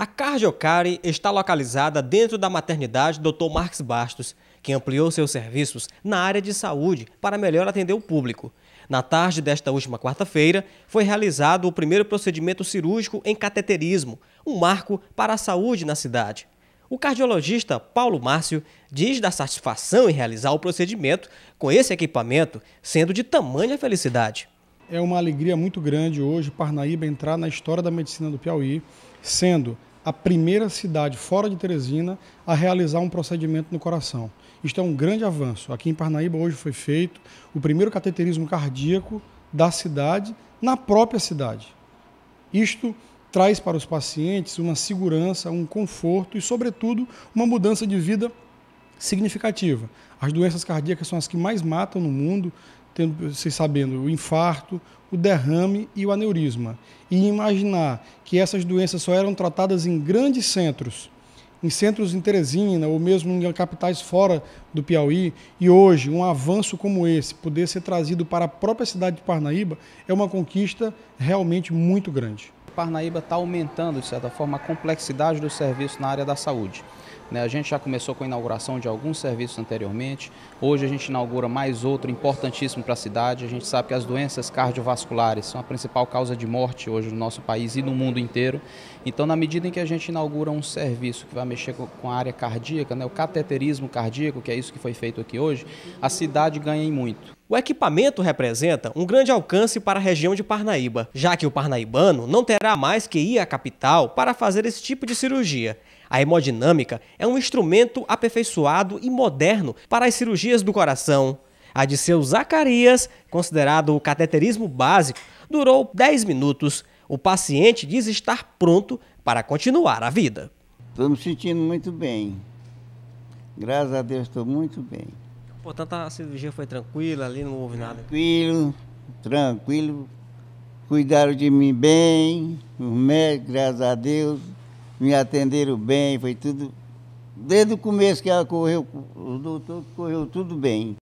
A Cardiocare está localizada dentro da maternidade Dr. Marques Bastos, que ampliou seus serviços na área de saúde para melhor atender o público. Na tarde desta última quarta-feira, foi realizado o primeiro procedimento cirúrgico em cateterismo, um marco para a saúde na cidade. O cardiologista Paulo Márcio diz da satisfação em realizar o procedimento com esse equipamento, sendo de tamanha felicidade. É uma alegria muito grande hoje Parnaíba entrar na história da medicina do Piauí, sendo a primeira cidade fora de Teresina a realizar um procedimento no coração. Isto é um grande avanço. Aqui em Parnaíba hoje foi feito o primeiro cateterismo cardíaco da cidade, na própria cidade. Isto traz para os pacientes uma segurança, um conforto e, sobretudo, uma mudança de vida significativa. As doenças cardíacas são as que mais matam no mundo, tendo, vocês sabendo, o infarto, o derrame e o aneurisma. E imaginar que essas doenças só eram tratadas em grandes centros, em centros em Teresina ou mesmo em capitais fora do Piauí, e hoje um avanço como esse poder ser trazido para a própria cidade de Parnaíba é uma conquista realmente muito grande. Parnaíba está aumentando, de certa forma, a complexidade do serviço na área da saúde. Né? A gente já começou com a inauguração de alguns serviços anteriormente, hoje a gente inaugura mais outro importantíssimo para a cidade. A gente sabe que as doenças cardiovasculares são a principal causa de morte hoje no nosso país e no mundo inteiro. Então, na medida em que a gente inaugura um serviço que vai mexer com a área cardíaca, né? o cateterismo cardíaco, que é isso que foi feito aqui hoje, a cidade ganha em muito. O equipamento representa um grande alcance para a região de Parnaíba, já que o parnaibano não terá mais que ir à capital para fazer esse tipo de cirurgia. A hemodinâmica é um instrumento aperfeiçoado e moderno para as cirurgias do coração. A de seu Zacarias, considerado o cateterismo básico, durou 10 minutos. O paciente diz estar pronto para continuar a vida. Estou me sentindo muito bem. Graças a Deus estou muito bem. Portanto, a cirurgia foi tranquila, ali não houve nada? Tranquilo, tranquilo. Cuidaram de mim bem, os médicos, graças a Deus, me atenderam bem, foi tudo Desde o começo que ela correu, o doutor correu tudo bem.